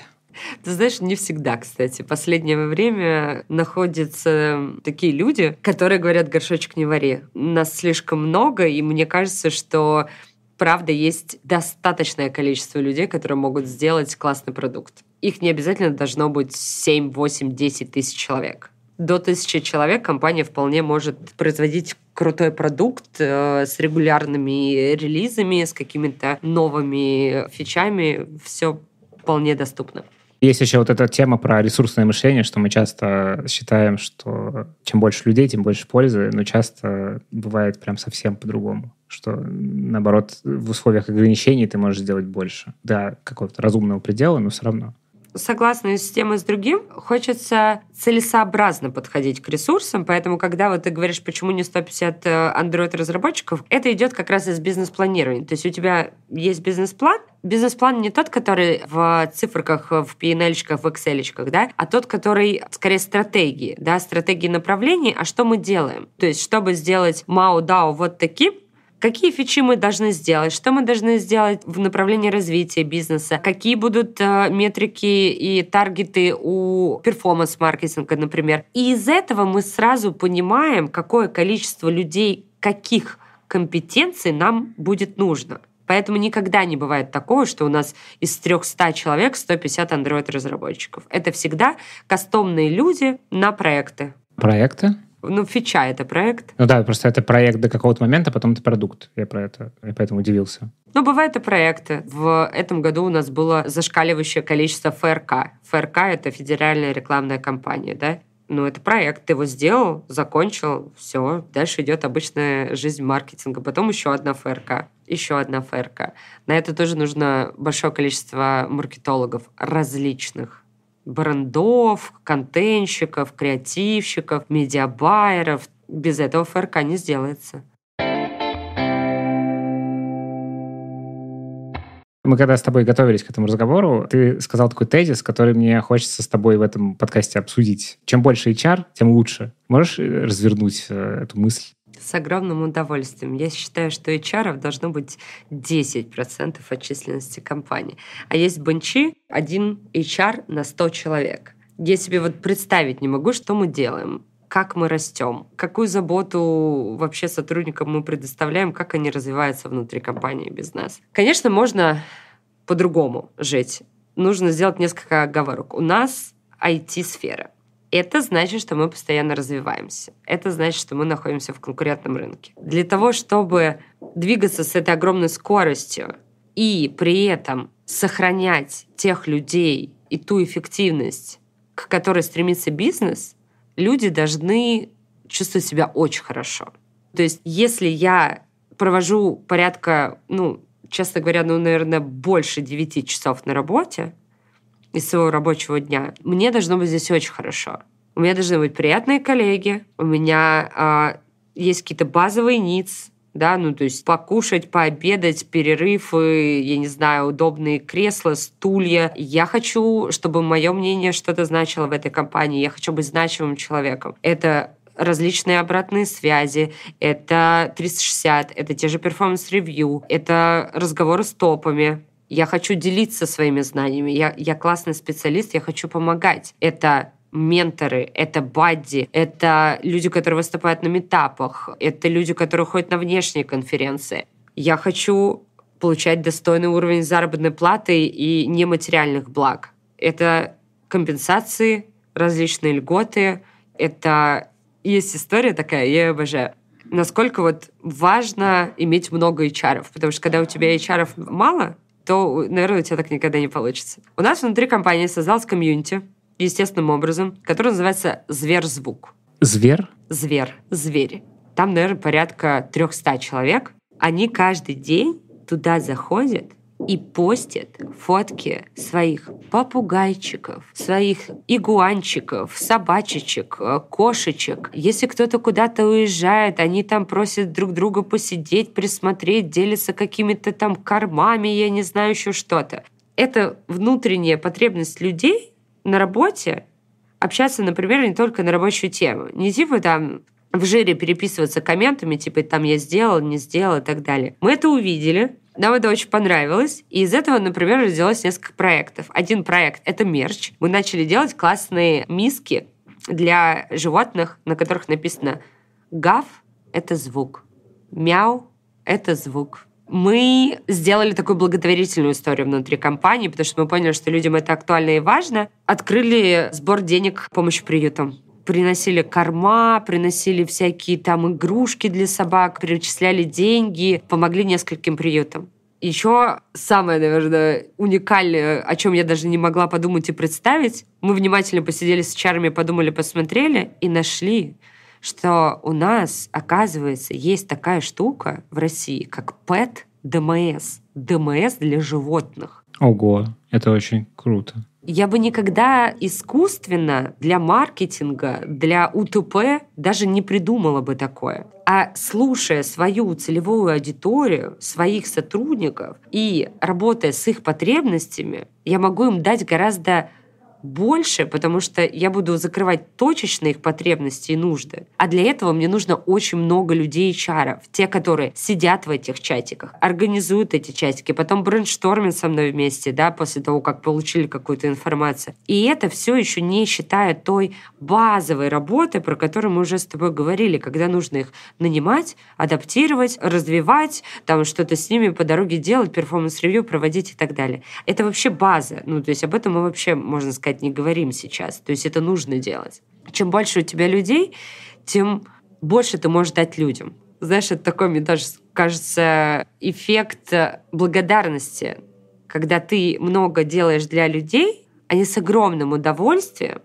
Ты знаешь, не всегда, кстати. Последнее время находятся такие люди, которые говорят «горшочек не вари». Нас слишком много, и мне кажется, что правда есть достаточное количество людей, которые могут сделать классный продукт. Их не обязательно должно быть 7, 8, 10 тысяч человек. До тысячи человек компания вполне может производить крутой продукт э, с регулярными релизами, с какими-то новыми фичами. Все вполне доступно. Есть еще вот эта тема про ресурсное мышление, что мы часто считаем, что чем больше людей, тем больше пользы, но часто бывает прям совсем по-другому что, наоборот, в условиях ограничений ты можешь сделать больше. Да, какого-то разумного предела, но все равно согласна с тем и с другим, хочется целесообразно подходить к ресурсам, поэтому когда вот ты говоришь, почему не 150 э, Android-разработчиков, это идет как раз из бизнес-планирования. То есть у тебя есть бизнес-план, бизнес-план не тот, который в цифрах, в пиенельщиках, в excel да, а тот, который скорее стратегии, да, стратегии направлений, а что мы делаем. То есть, чтобы сделать Мао Дао вот таким, какие фичи мы должны сделать, что мы должны сделать в направлении развития бизнеса, какие будут э, метрики и таргеты у перформанс-маркетинга, например. И из этого мы сразу понимаем, какое количество людей, каких компетенций нам будет нужно. Поэтому никогда не бывает такого, что у нас из 300 человек 150 Android-разработчиков. Это всегда кастомные люди на проекты. Проекты? ну, фича это проект. Ну да, просто это проект до какого-то момента, а потом это продукт. Я про это, я поэтому удивился. Ну, бывают и проекты. В этом году у нас было зашкаливающее количество ФРК. ФРК — это федеральная рекламная кампания, да? Ну, это проект, ты его сделал, закончил, все. Дальше идет обычная жизнь маркетинга. Потом еще одна ФРК, еще одна ФРК. На это тоже нужно большое количество маркетологов различных брендов, контентщиков, креативщиков, медиабайеров. Без этого ФРК не сделается. Мы когда с тобой готовились к этому разговору, ты сказал такой тезис, который мне хочется с тобой в этом подкасте обсудить. Чем больше HR, тем лучше. Можешь э, развернуть э, эту мысль? с огромным удовольствием. Я считаю, что HR должно быть 10% от численности компании. А есть бенчи, один HR на 100 человек. Я себе вот представить не могу, что мы делаем как мы растем, какую заботу вообще сотрудникам мы предоставляем, как они развиваются внутри компании без нас. Конечно, можно по-другому жить. Нужно сделать несколько оговорок. У нас IT-сфера. Это значит, что мы постоянно развиваемся. Это значит, что мы находимся в конкурентном рынке. Для того, чтобы двигаться с этой огромной скоростью и при этом сохранять тех людей и ту эффективность, к которой стремится бизнес, люди должны чувствовать себя очень хорошо. То есть, если я провожу порядка, ну, честно говоря, ну, наверное, больше 9 часов на работе, из своего рабочего дня. Мне должно быть здесь очень хорошо. У меня должны быть приятные коллеги, у меня а, есть какие-то базовые ниц, да, ну то есть покушать, пообедать, перерывы, я не знаю, удобные кресла, стулья. Я хочу, чтобы мое мнение что-то значило в этой компании, я хочу быть значимым человеком. Это различные обратные связи, это 360, это те же перформанс-ревью, это разговоры с топами, я хочу делиться своими знаниями. Я, я классный специалист, я хочу помогать. Это менторы, это бадди, это люди, которые выступают на метапах, это люди, которые ходят на внешние конференции. Я хочу получать достойный уровень заработной платы и нематериальных благ. Это компенсации, различные льготы. Это есть история такая, я ее обожаю. Насколько вот важно иметь много HR, потому что когда у тебя HR мало, то, наверное, у тебя так никогда не получится. У нас внутри компании создалась комьюнити, естественным образом, который называется «Зверзвук». Звер? Звер. Звери. Там, наверное, порядка 300 человек. Они каждый день туда заходят и постят фотки своих попугайчиков, своих игуанчиков, собачечек, э, кошечек. Если кто-то куда-то уезжает, они там просят друг друга посидеть, присмотреть, делятся какими-то там кормами, я не знаю, еще что-то. Это внутренняя потребность людей на работе общаться, например, не только на рабочую тему. Не типа там в жире переписываться комментами, типа там я сделал, не сделал и так далее. Мы это увидели, нам это очень понравилось, и из этого, например, родилось несколько проектов. Один проект — это мерч. Мы начали делать классные миски для животных, на которых написано «гав» — это звук, «мяу» — это звук. Мы сделали такую благотворительную историю внутри компании, потому что мы поняли, что людям это актуально и важно. Открыли сбор денег помощи приютам приносили корма, приносили всякие там игрушки для собак, перечисляли деньги, помогли нескольким приютам. Еще самое, наверное, уникальное, о чем я даже не могла подумать и представить, мы внимательно посидели с чарами, подумали, посмотрели и нашли, что у нас, оказывается, есть такая штука в России, как ПЭТ ДМС. ДМС для животных. Ого, это очень круто. Я бы никогда искусственно для маркетинга, для УТП даже не придумала бы такое. А слушая свою целевую аудиторию, своих сотрудников и работая с их потребностями, я могу им дать гораздо больше, потому что я буду закрывать точечно их потребности и нужды. А для этого мне нужно очень много людей и чаров, те, которые сидят в этих чатиках, организуют эти чатики, потом брейнштормят со мной вместе, да, после того, как получили какую-то информацию. И это все еще не считая той базовой работы, про которую мы уже с тобой говорили, когда нужно их нанимать, адаптировать, развивать, там что-то с ними по дороге делать, перформанс-ревью проводить и так далее. Это вообще база. Ну, то есть об этом мы вообще, можно сказать, искать, не говорим сейчас. То есть это нужно делать. Чем больше у тебя людей, тем больше ты можешь дать людям. Знаешь, это такой, мне даже кажется, эффект э, благодарности. Когда ты много делаешь для людей, они с огромным удовольствием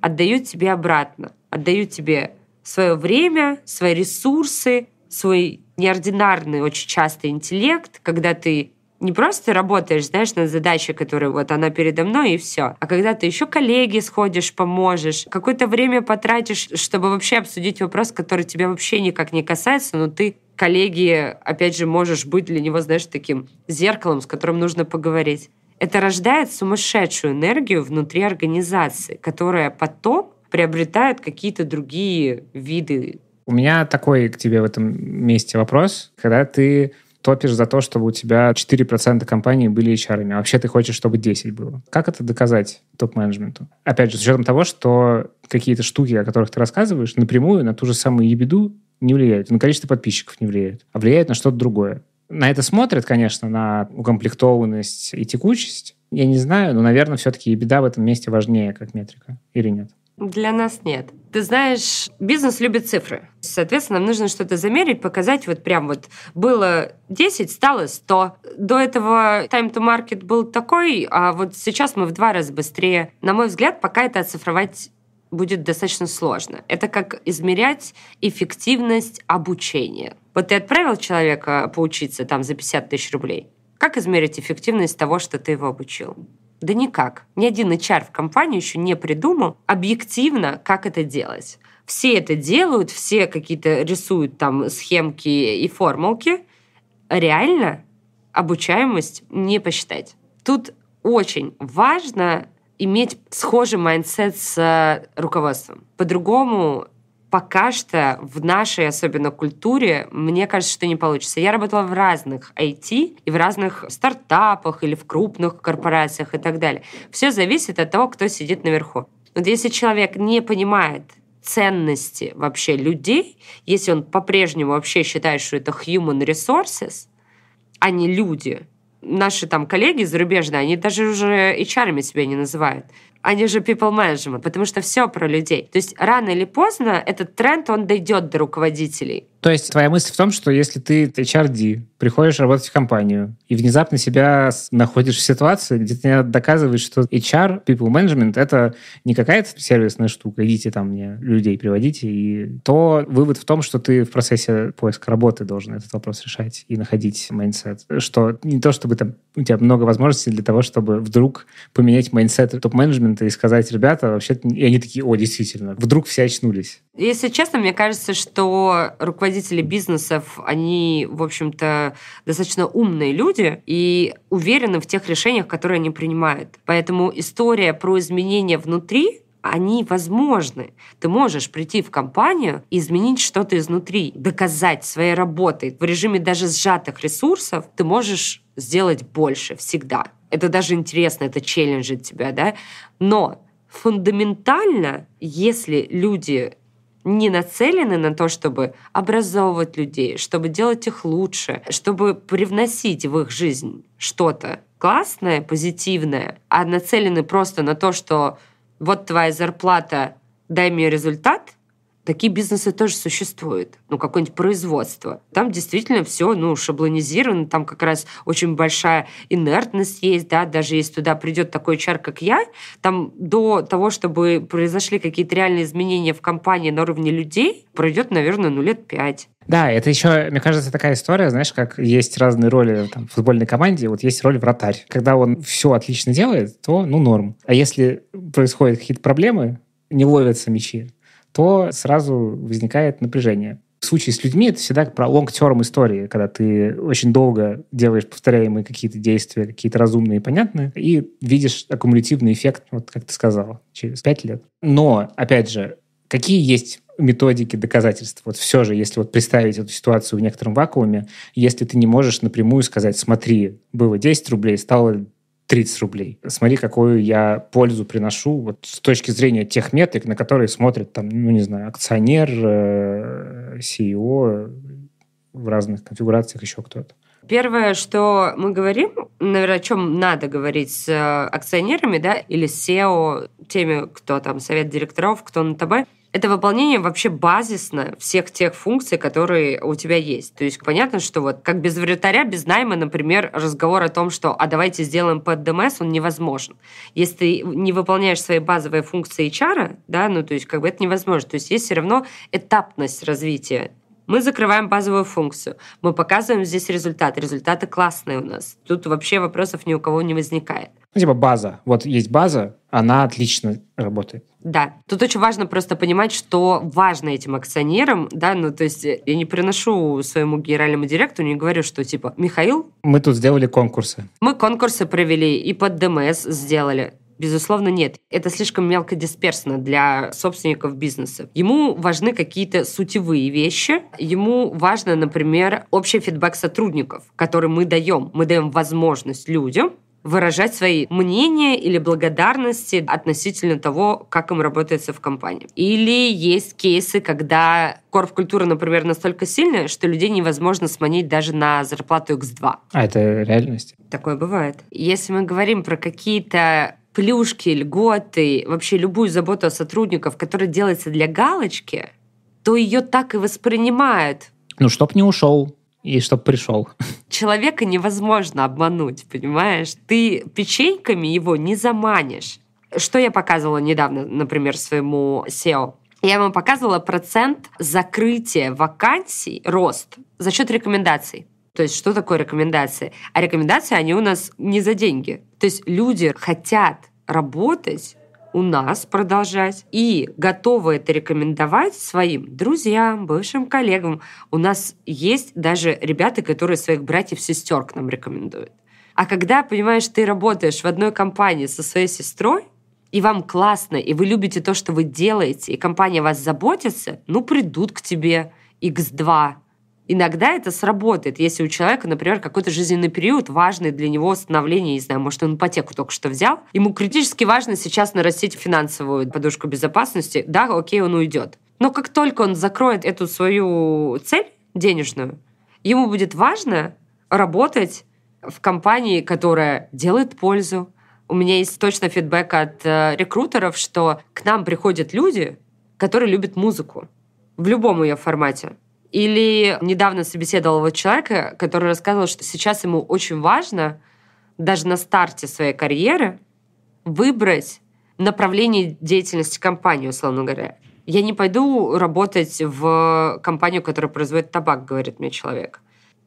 отдают тебе обратно. Отдают тебе свое время, свои ресурсы, свой неординарный очень часто интеллект, когда ты не просто работаешь, знаешь, над задачей, которая вот она передо мной, и все. А когда ты еще коллеги сходишь, поможешь, какое-то время потратишь, чтобы вообще обсудить вопрос, который тебя вообще никак не касается, но ты коллеги, опять же, можешь быть для него, знаешь, таким зеркалом, с которым нужно поговорить. Это рождает сумасшедшую энергию внутри организации, которая потом приобретает какие-то другие виды. У меня такой к тебе в этом месте вопрос. Когда ты топишь за то, чтобы у тебя 4% компании были HR. А вообще ты хочешь, чтобы 10 было. Как это доказать топ-менеджменту? Опять же, с учетом того, что какие-то штуки, о которых ты рассказываешь, напрямую на ту же самую ебеду не влияют, на количество подписчиков не влияют, а влияет на что-то другое. На это смотрят, конечно, на укомплектованность и текучесть. Я не знаю, но, наверное, все-таки и беда в этом месте важнее как метрика. Или нет? Для нас нет. Ты знаешь, бизнес любит цифры. Соответственно, нам нужно что-то замерить, показать. Вот прям вот было 10, стало 100. До этого time to market был такой, а вот сейчас мы в два раза быстрее. На мой взгляд, пока это оцифровать будет достаточно сложно. Это как измерять эффективность обучения. Вот ты отправил человека поучиться там за 50 тысяч рублей. Как измерить эффективность того, что ты его обучил? Да никак. Ни один HR в компании еще не придумал объективно, как это делать. Все это делают, все какие-то рисуют там схемки и формулки. Реально обучаемость не посчитать. Тут очень важно иметь схожий майндсет с э, руководством. По-другому пока что в нашей, особенно, культуре, мне кажется, что не получится. Я работала в разных IT и в разных стартапах или в крупных корпорациях и так далее. Все зависит от того, кто сидит наверху. Вот если человек не понимает ценности вообще людей, если он по-прежнему вообще считает, что это human resources, а не люди, наши там коллеги зарубежные, они даже уже HR себя не называют они а же people management, потому что все про людей. То есть рано или поздно этот тренд, он дойдет до руководителей. То есть твоя мысль в том, что если ты HRD, приходишь работать в компанию, и внезапно себя находишь в ситуации, где ты доказываешь, что HR, people management, это не какая-то сервисная штука, идите там мне людей приводите, и то вывод в том, что ты в процессе поиска работы должен этот вопрос решать и находить майндсет. Что не то, чтобы там у тебя много возможностей для того, чтобы вдруг поменять майндсет топ-менеджмента менеджмента и сказать, ребята, вообще и они такие, о, действительно, вдруг все очнулись. Если честно, мне кажется, что руководители бизнесов, они, в общем-то, достаточно умные люди и уверены в тех решениях, которые они принимают. Поэтому история про изменения внутри они возможны. Ты можешь прийти в компанию и изменить что-то изнутри, доказать своей работой. В режиме даже сжатых ресурсов ты можешь сделать больше всегда. Это даже интересно, это челленджит тебя, да? Но фундаментально, если люди не нацелены на то, чтобы образовывать людей, чтобы делать их лучше, чтобы привносить в их жизнь что-то классное, позитивное, а нацелены просто на то, что вот твоя зарплата, дай мне результат – Такие бизнесы тоже существуют. Ну, какое-нибудь производство. Там действительно все, ну, шаблонизировано. Там как раз очень большая инертность есть, да. Даже если туда придет такой чар как я, там до того, чтобы произошли какие-то реальные изменения в компании на уровне людей, пройдет, наверное, ну, лет пять. Да, это еще, мне кажется, такая история, знаешь, как есть разные роли там, в футбольной команде, вот есть роль вратарь. Когда он все отлично делает, то, ну, норм. А если происходят какие-то проблемы, не ловятся мячи, то сразу возникает напряжение. В случае с людьми это всегда про long-term истории, когда ты очень долго делаешь повторяемые какие-то действия, какие-то разумные и понятные, и видишь аккумулятивный эффект, вот как ты сказала, через пять лет. Но, опять же, какие есть методики доказательств. Вот все же, если вот представить эту ситуацию в некотором вакууме, если ты не можешь напрямую сказать, смотри, было 10 рублей, стало 30 рублей. Смотри, какую я пользу приношу вот с точки зрения тех метрик, на которые смотрят там, ну, не знаю, акционер, CEO э, в разных конфигурациях, еще кто-то. Первое, что мы говорим, наверное, о чем надо говорить с э, акционерами, да, или с SEO, теми, кто там совет директоров, кто на тобой – это выполнение вообще базисно всех тех функций, которые у тебя есть. То есть понятно, что вот как без вратаря, без найма, например, разговор о том, что а давайте сделаем под ДМС, он невозможен. Если ты не выполняешь свои базовые функции HR, да, ну то есть как бы это невозможно. То есть есть все равно этапность развития мы закрываем базовую функцию, мы показываем здесь результат, результаты классные у нас. Тут вообще вопросов ни у кого не возникает. Ну, типа база. Вот есть база, она отлично работает. Да, тут очень важно просто понимать, что важно этим акционерам, да, ну то есть э, я не приношу своему генеральному директору, не говорю, что типа Михаил. Мы тут сделали конкурсы. Мы конкурсы провели и под ДМС сделали. Безусловно, нет. Это слишком мелко дисперсно для собственников бизнеса. Ему важны какие-то сутевые вещи. Ему важно, например, общий фидбэк сотрудников, который мы даем. Мы даем возможность людям выражать свои мнения или благодарности относительно того, как им работается в компании. Или есть кейсы, когда корп-культура, например, настолько сильная, что людей невозможно сманить даже на зарплату X2. А это реальность? Такое бывает. Если мы говорим про какие-то плюшки, льготы, вообще любую заботу о сотрудниках, которая делается для галочки, то ее так и воспринимают. Ну, чтоб не ушел, и чтобы пришел. Человека невозможно обмануть, понимаешь? Ты печеньками его не заманишь. Что я показывала недавно, например, своему SEO? Я вам показывала процент закрытия вакансий, рост, за счет рекомендаций. То есть что такое рекомендации? А рекомендации, они у нас не за деньги. То есть люди хотят работать у нас продолжать и готовы это рекомендовать своим друзьям, бывшим коллегам. У нас есть даже ребята, которые своих братьев-сестер к нам рекомендуют. А когда, понимаешь, ты работаешь в одной компании со своей сестрой, и вам классно, и вы любите то, что вы делаете, и компания вас заботится, ну, придут к тебе X2, Иногда это сработает, если у человека, например, какой-то жизненный период важный для него становление, не знаю, может, он ипотеку только что взял, ему критически важно сейчас нарастить финансовую подушку безопасности, да, окей, он уйдет. Но как только он закроет эту свою цель денежную, ему будет важно работать в компании, которая делает пользу. У меня есть точно фидбэк от э, рекрутеров, что к нам приходят люди, которые любят музыку в любом ее формате. Или недавно собеседовала вот человека, который рассказывал, что сейчас ему очень важно даже на старте своей карьеры выбрать направление деятельности компании, условно говоря. Я не пойду работать в компанию, которая производит табак, говорит мне человек.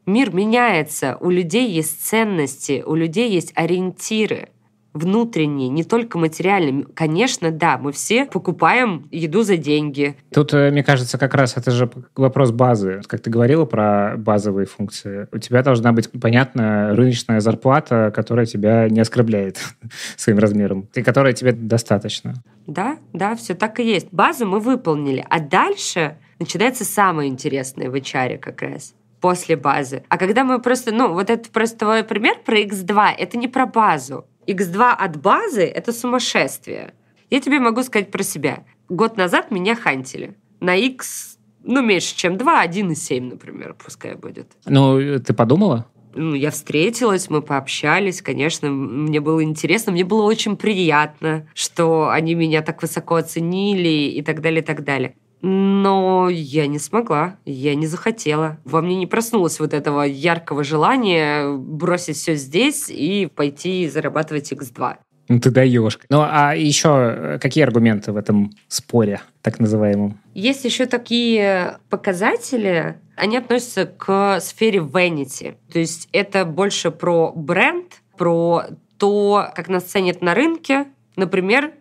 Мир меняется, у людей есть ценности, у людей есть ориентиры внутренний, не только материальный. Конечно, да, мы все покупаем еду за деньги. Тут, э, мне кажется, как раз это же вопрос базы. Как ты говорила про базовые функции, у тебя должна быть, понятно, рыночная зарплата, которая тебя не оскорбляет своим размером, и которая тебе достаточно. Да, да, все так и есть. Базу мы выполнили, а дальше начинается самое интересное в HR как раз после базы. А когда мы просто, ну, вот это просто твой пример про X2, это не про базу, X2 от базы – это сумасшествие. Я тебе могу сказать про себя. Год назад меня хантили. На X, ну, меньше, чем 2, 1,7, например, пускай будет. Ну, ты подумала? ну, я встретилась, мы пообщались, конечно, мне было интересно, мне было очень приятно, что они меня так высоко оценили и так далее, и так далее. Но я не смогла, я не захотела. Во мне не проснулось вот этого яркого желания бросить все здесь и пойти зарабатывать X2. Ну ты даешь. Ну а еще э, какие аргументы в этом споре, так называемом? Есть еще такие показатели, они относятся к сфере vanity. То есть это больше про бренд, про то, как нас ценят на рынке. Например,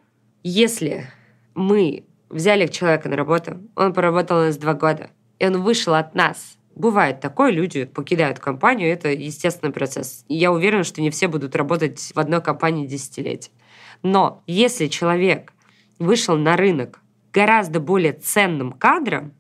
если мы Взяли человека на работу, он поработал у нас два года, и он вышел от нас. Бывает такое, люди покидают компанию, это естественный процесс. И я уверена, что не все будут работать в одной компании десятилетия. Но если человек вышел на рынок гораздо более ценным кадром,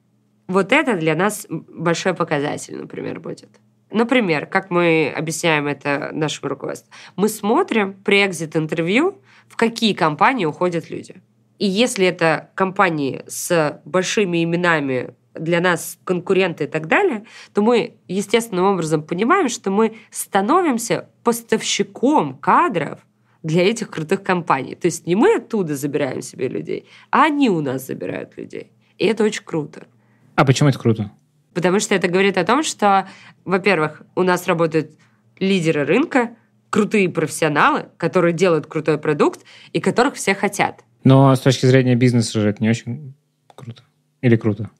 вот это для нас большой показатель, например, будет. Например, как мы объясняем это нашему руководству, мы смотрим при экзит-интервью, в какие компании уходят люди. И если это компании с большими именами, для нас конкуренты и так далее, то мы естественным образом понимаем, что мы становимся поставщиком кадров для этих крутых компаний. То есть не мы оттуда забираем себе людей, а они у нас забирают людей. И это очень круто. А почему это круто? Потому что это говорит о том, что, во-первых, у нас работают лидеры рынка, крутые профессионалы, которые делают крутой продукт и которых все хотят. Но с точки зрения бизнеса же это не очень круто. Или круто?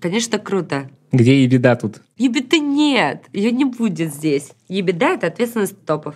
Конечно, круто. Где ебеда тут? Ебеды нет, ее не будет здесь. Ебеда — это ответственность топов.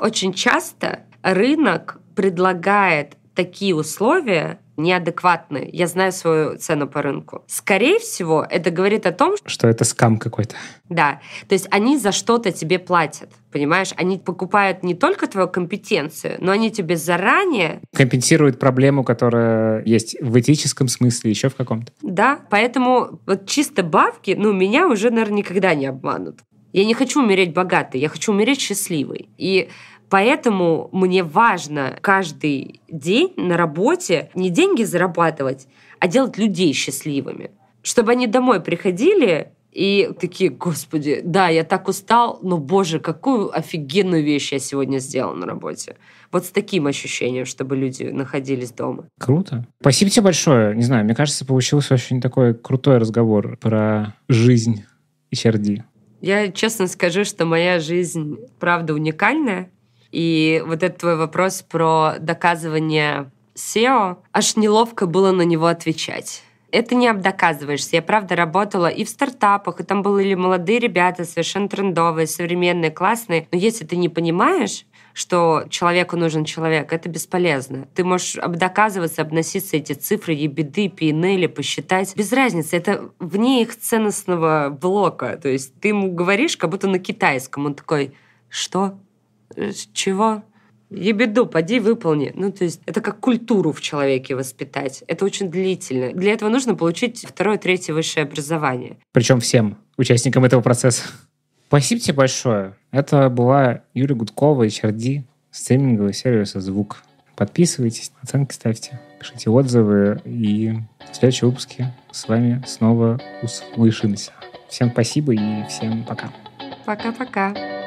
Очень часто рынок предлагает такие условия, неадекватны. Я знаю свою цену по рынку. Скорее всего, это говорит о том, что это скам какой-то. Да. То есть они за что-то тебе платят. Понимаешь, они покупают не только твою компетенцию, но они тебе заранее... Компенсируют проблему, которая есть в этическом смысле, еще в каком-то. Да, поэтому вот чисто бабки, ну, меня уже, наверное, никогда не обманут. Я не хочу умереть богатой, я хочу умереть счастливой. И Поэтому мне важно каждый день на работе не деньги зарабатывать, а делать людей счастливыми. Чтобы они домой приходили и такие, господи, да, я так устал, но, боже, какую офигенную вещь я сегодня сделал на работе. Вот с таким ощущением, чтобы люди находились дома. Круто. Спасибо тебе большое. Не знаю, мне кажется, получился очень такой крутой разговор про жизнь HRD. Я честно скажу, что моя жизнь, правда, уникальная. И вот этот твой вопрос про доказывание SEO, аж неловко было на него отвечать это не обдоказываешься. Я, правда, работала и в стартапах, и там были молодые ребята, совершенно трендовые, современные, классные. Но если ты не понимаешь, что человеку нужен человек, это бесполезно. Ты можешь обдоказываться, обноситься эти цифры, ебеды, пинели, посчитать. Без разницы, это вне их ценностного блока. То есть ты ему говоришь, как будто на китайском. Он такой, что? Э, с чего? Ебеду, поди выполни. Ну, то есть это как культуру в человеке воспитать. Это очень длительно. Для этого нужно получить второе, третье высшее образование. Причем всем участникам этого процесса. Спасибо тебе большое. Это была Юлия Гудкова, HRD, стриминговый сервис «Звук». Подписывайтесь, оценки ставьте, пишите отзывы и в следующем выпуске с вами снова услышимся. Всем спасибо и всем пока. Пока-пока.